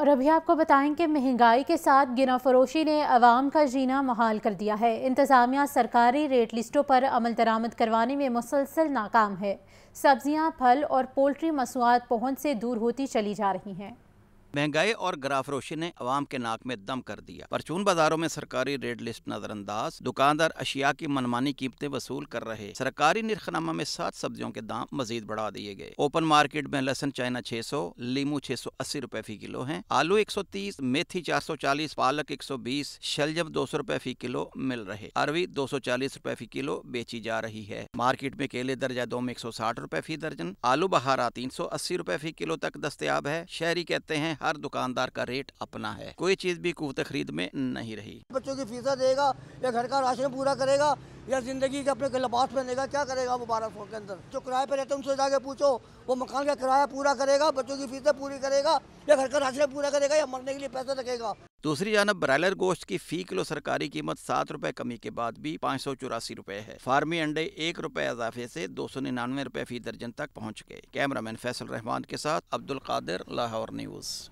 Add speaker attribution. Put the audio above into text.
Speaker 1: और अभी आपको बताएं कि महंगाई के साथ फरोशी ने आवाम का जीना महाल कर दिया है इंतज़ामिया सरकारी रेट लिस्टों पर अमल दरामद करवाने में मुसलसल नाकाम है सब्जियां, फल और पोल्ट्री मसूआत पहुंच से दूर होती चली जा रही हैं
Speaker 2: महंगाई और ग्राफरोशी ने आवाम के नाक में दम कर दिया परचून बाजारों में सरकारी रेड लिस्ट नजरअंदाज दुकानदार अशिया की मनमानी कीमतें वसूल कर रहे सरकारी निरखनामा में सात सब्जियों के दाम मजीद बढ़ा दिए गए ओपन मार्केट में लहसन चाइना छह सौ लीमू छह सौ अस्सी रुपए फी किलो है आलू एक सौ तीस मेथी चार सौ चालीस पालक एक सौ बीस शलजम दो सौ रूपए फी किलो मिल रहे अरवी दो सौ चालीस रूपए फी किलो बेची जा रही है मार्केट में केले दर्जा दो में एक सौ साठ रूपए फी दर्जन आलू बहारा तीन सौ अस्सी रूपए फी किलो तक दस्तियाब है शहरी कहते हैं हर दुकानदार का रेट अपना है कोई चीज भी कुफते खरीद में नहीं रही
Speaker 3: बच्चों की फीसा देगा या घर का राशन पूरा करेगा या जिंदगी के अपने लिबास पहनेगा क्या करेगा वो बारह के अंदर जो किराए पर रहते हैं उनसे जाके पूछो वो मकान का किराया पूरा करेगा बच्चों की फीसें पूरी करेगा या घर का राशन पूरा करेगा या मरने के लिए पैसा रखेगा
Speaker 2: दूसरी जानब ब्रायलर गोश्त की फी किलो सरकारी कीमत सात रुपए कमी के बाद भी पाँच सौ चौरासी रुपए है फार्मी अंडे एक रुपए इजाफे से दो सौ निन्यानवे रुपए फी दर्जन तक पहुँच गए कैमरामैन फैसल रहमान के साथ अब्दुल कादिर लाहौर न्यूज़